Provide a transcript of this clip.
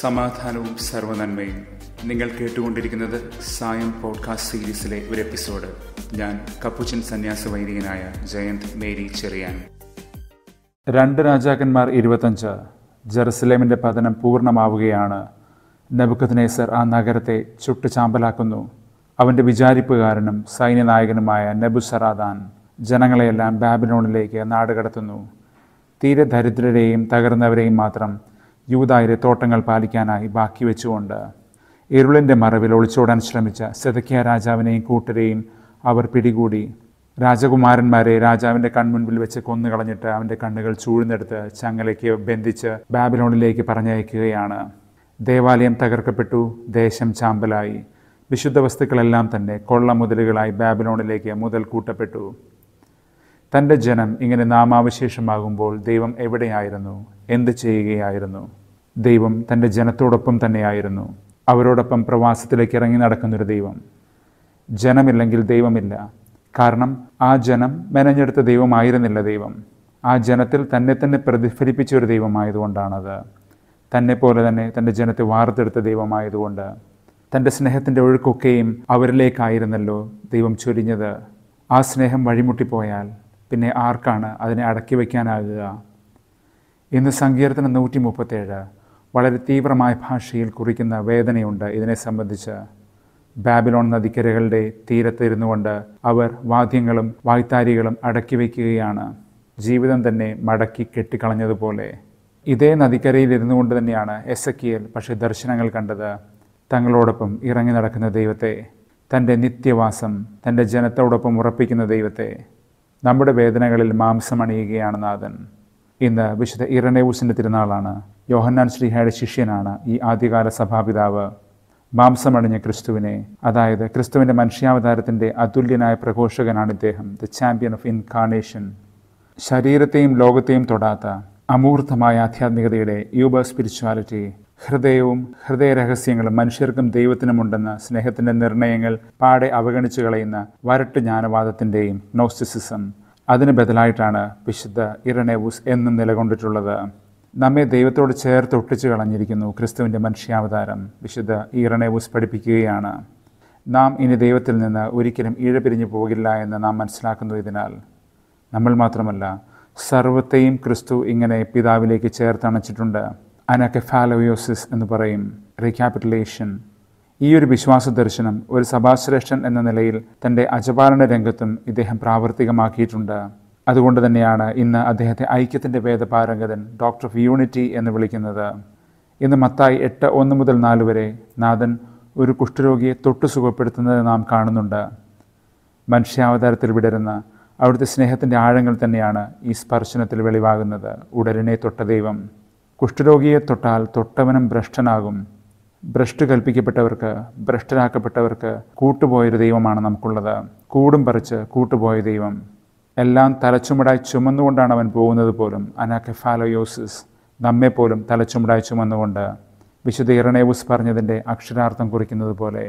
സമാധാനവും സർവനന്മയും നിങ്ങൾ കേട്ടുകൊണ്ടിരിക്കുന്നത് സായം പോഡ്കാസ്റ്റ് സീരീസിലെ ഒരു എപ്പിസോഡ് ഞാൻ കപ്പുച്ചൻ സന്യാസ വൈദികനായ ജയന്ത് മേരി ചെറിയാൻ രണ്ട് രാജാക്കന്മാർ ഇരുപത്തഞ്ച് ജെറുസലേമിൻ്റെ പതനം പൂർണ്ണമാവുകയാണ് നബുക്കദ്നേസർ ആ നഗരത്തെ ചുട്ടുചാമ്പലാക്കുന്നു ചാമ്പലാക്കുന്നു അവൻ്റെ വിചാരിപ്പുകാരനും സൈന്യനായകനുമായ നബുസറാദാൻ ജനങ്ങളെയെല്ലാം ബാബിലോണിലേക്ക് നാടുകടത്തുന്നു തീരെ ദരിദ്രരെയും തകർന്നവരെയും മാത്രം യൂതായിരെ തോട്ടങ്ങൾ പാലിക്കാനായി ബാക്കി വെച്ചുകൊണ്ട് ഇരുളിൻ്റെ മറവിൽ ഒളിച്ചോടാൻ ശ്രമിച്ച സെതക്കിയ രാജാവിനെയും കൂട്ടരെയും അവർ പിടികൂടി രാജകുമാരന്മാരെ രാജാവിൻ്റെ കൺമുൻപിൽ വെച്ച് കൊന്നുകളഞ്ഞിട്ട് അവൻ്റെ കണ്ണുകൾ ചൂഴ്ന്നെടുത്ത് ചങ്ങലയ്ക്ക് ബന്ധിച്ച് ബാബിലോണിലേക്ക് പറഞ്ഞയക്കുകയാണ് ദേവാലയം തകർക്കപ്പെട്ടു ദേശം ചാമ്പലായി വിശുദ്ധ വസ്തുക്കളെല്ലാം തന്നെ കൊള്ള മുതലുകളായി ബാബിലോണിലേക്ക് മുതൽ കൂട്ടപ്പെട്ടു തൻ്റെ ജനം ഇങ്ങനെ നാമാവശേഷമാകുമ്പോൾ ദൈവം എവിടെയായിരുന്നു എന്ത് ചെയ്യുകയായിരുന്നു ദൈവം തൻ്റെ ജനത്തോടൊപ്പം തന്നെയായിരുന്നു അവരോടൊപ്പം പ്രവാസത്തിലേക്ക് ഇറങ്ങി നടക്കുന്നൊരു ദൈവം ജനമില്ലെങ്കിൽ ദൈവമില്ല കാരണം ആ ജനം മെനഞ്ഞെടുത്ത ദൈവമായിരുന്നില്ല ദൈവം ആ ജനത്തിൽ തന്നെ തന്നെ പ്രതിഫലിപ്പിച്ച ഒരു ദൈവമായതുകൊണ്ടാണത് തന്നെ പോലെ തന്നെ തൻ്റെ ജനത്തെ വാർത്തെടുത്ത ദൈവമായതുകൊണ്ട് തൻ്റെ സ്നേഹത്തിൻ്റെ ഒഴുക്കൊക്കെയും അവരിലേക്കായിരുന്നല്ലോ ദൈവം ചൊരിഞ്ഞത് ആ സ്നേഹം വഴിമുട്ടിപ്പോയാൽ പിന്നെ ആർക്കാണ് അതിനെ അടക്കി വയ്ക്കാനാകുക ഇന്ന് സങ്കീർത്തനം നൂറ്റി മുപ്പത്തേഴ് വളരെ തീവ്രമായ ഭാഷയിൽ കുറിക്കുന്ന വേദനയുണ്ട് ഇതിനെ സംബന്ധിച്ച് ബാബിലോൺ നദിക്കരകളുടെ തീരത്തിരുന്നു കൊണ്ട് അവർ വാദ്യങ്ങളും വായ്ത്താരികളും അടക്കി വയ്ക്കുകയാണ് ജീവിതം തന്നെ മടക്കി കെട്ടിക്കളഞ്ഞതുപോലെ ഇതേ നദിക്കരയിൽ ഇരുന്നു കൊണ്ട് തന്നെയാണ് എസ് എക്കിയൽ പക്ഷേ ദർശനങ്ങൾ കണ്ടത് തങ്ങളോടൊപ്പം ഇറങ്ങി നടക്കുന്ന ദൈവത്തെ തൻ്റെ നിത്യവാസം തൻ്റെ ജനത്തോടൊപ്പം ഉറപ്പിക്കുന്ന ദൈവത്തെ നമ്മുടെ വേദനകളിൽ അണിയുകയാണ് നാഥൻ ഇന്ന് വിശുദ്ധ ഇറനേവൂസിൻ്റെ തിരുനാളാണ് യോഹന്നാൻ ശ്രീഹയുടെ ശിഷ്യനാണ് ഈ ആദ്യകാല സഭാപിതാവ് മാംസമണിഞ്ഞ ക്രിസ്തുവിനെ അതായത് ക്രിസ്തുവിൻ്റെ മനുഷ്യാവതാരത്തിൻ്റെ അതുല്യനായ പ്രഘോഷകനാണ് ഇദ്ദേഹം ദ ചാമ്പ്യൻ ഓഫ് ഇൻകാർണേഷൻ ശരീരത്തെയും ലോകത്തെയും തൊടാത്ത അമൂർത്തമായ ആധ്യാത്മികതയുടെ യൂബർ സ്പിരിച്വാലിറ്റി ഹൃദയവും ഹൃദയരഹസ്യങ്ങളും മനുഷ്യർക്കും ദൈവത്തിനുമുണ്ടെന്ന സ്നേഹത്തിൻ്റെ നിർണയങ്ങൾ പാടെ അവഗണിച്ചു കളയുന്ന വരട്ട് ജ്ഞാനവാദത്തിൻ്റെയും നോസ്റ്റിസിസം അതിന് ബദലായിട്ടാണ് വിശുദ്ധ ഇറനേവൂസ് എന്നും നിലകൊണ്ടിട്ടുള്ളത് നമ്മെ ദൈവത്തോട് ചേർത്ത് ഒട്ടിച്ചു കളഞ്ഞിരിക്കുന്നു ക്രിസ്തുവിൻ്റെ മനുഷ്യാവതാരം വിശുദ്ധ ഈറണേവൂസ് പഠിപ്പിക്കുകയാണ് നാം ഇനി ദൈവത്തിൽ നിന്ന് ഒരിക്കലും ഇഴപിരിഞ്ഞു പോകില്ല എന്ന് നാം മനസ്സിലാക്കുന്നു ഇതിനാൽ നമ്മൾ മാത്രമല്ല സർവത്തെയും ക്രിസ്തു ഇങ്ങനെ പിതാവിലേക്ക് ചേർത്തണച്ചിട്ടുണ്ട് അനക്കെഫാലോയോസിസ് എന്ന് പറയും റീക്യാപിറ്റലേഷൻ ഈ ഒരു വിശ്വാസ ദർശനം ഒരു സഭാശ്രേഷ്ഠൻ എന്ന നിലയിൽ തൻ്റെ അജപാലന രംഗത്തും ഇദ്ദേഹം പ്രാവർത്തികമാക്കിയിട്ടുണ്ട് അതുകൊണ്ട് തന്നെയാണ് ഇന്ന് അദ്ദേഹത്തെ ഐക്യത്തിൻ്റെ വേദപാരംഗതൻ ഡോക്ടർ ഓഫ് യൂണിറ്റി എന്ന് വിളിക്കുന്നത് ഇന്ന് മത്തായി എട്ട് ഒന്ന് മുതൽ നാല് വരെ നാഥൻ ഒരു കുഷ്ഠരോഗിയെ തൊട്ടു സുഖപ്പെടുത്തുന്നത് നാം കാണുന്നുണ്ട് മനുഷ്യാവതാരത്തിൽ വിടരുന്ന അവിടുത്തെ സ്നേഹത്തിൻ്റെ ആഴങ്ങൾ തന്നെയാണ് ഈ സ്പർശനത്തിൽ വെളിവാകുന്നത് ഉടലിനെ തൊട്ട ദൈവം കുഷ്ഠരോഗിയെ തൊട്ടാൽ തൊട്ടവനും ഭ്രഷ്ടനാകും ഭ്രഷ്ട് കൽപ്പിക്കപ്പെട്ടവർക്ക് ഭ്രഷ്ടരാക്കപ്പെട്ടവർക്ക് കൂട്ടുപോയൊരു ദൈവമാണ് നമുക്കുള്ളത് കൂടും പറിച്ച് കൂട്ടുപോയ ദൈവം എല്ലാം തലച്ചുമടായി ചുമന്നുകൊണ്ടാണ് അവൻ പോകുന്നത് പോലും അനാക്കെഫാലോയോസിസ് നമ്മെപ്പോലും തലച്ചുമടായി ചുമന്നുകൊണ്ട് വിശുദ്ധ ഇറണേവൂസ് പറഞ്ഞതിൻ്റെ അക്ഷരാർത്ഥം കുറിക്കുന്നത് പോലെ